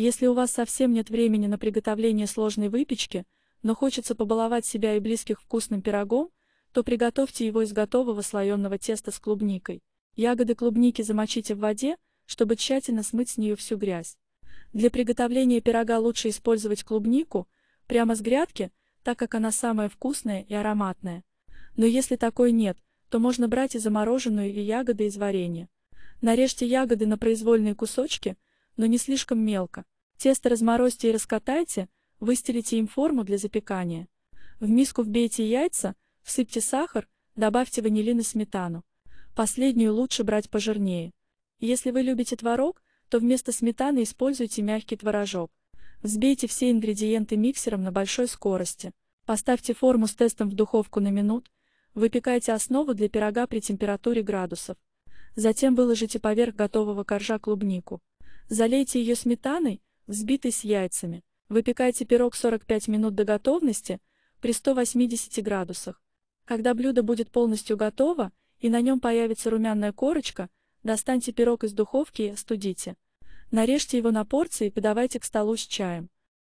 Если у вас совсем нет времени на приготовление сложной выпечки, но хочется побаловать себя и близких вкусным пирогом, то приготовьте его из готового слоеного теста с клубникой. Ягоды клубники замочите в воде, чтобы тщательно смыть с нее всю грязь. Для приготовления пирога лучше использовать клубнику прямо с грядки, так как она самая вкусная и ароматная. Но если такой нет, то можно брать и замороженную или ягоды из варенья. Нарежьте ягоды на произвольные кусочки – но не слишком мелко. Тесто разморозьте и раскатайте, выстелите им форму для запекания. В миску вбейте яйца, всыпьте сахар, добавьте ванилин и сметану. Последнюю лучше брать пожирнее. Если вы любите творог, то вместо сметаны используйте мягкий творожок. Взбейте все ингредиенты миксером на большой скорости. Поставьте форму с тестом в духовку на минут, выпекайте основу для пирога при температуре градусов. Затем выложите поверх готового коржа клубнику. Залейте ее сметаной, взбитой с яйцами. Выпекайте пирог 45 минут до готовности при 180 градусах. Когда блюдо будет полностью готово и на нем появится румяная корочка, достаньте пирог из духовки и остудите. Нарежьте его на порции и подавайте к столу с чаем.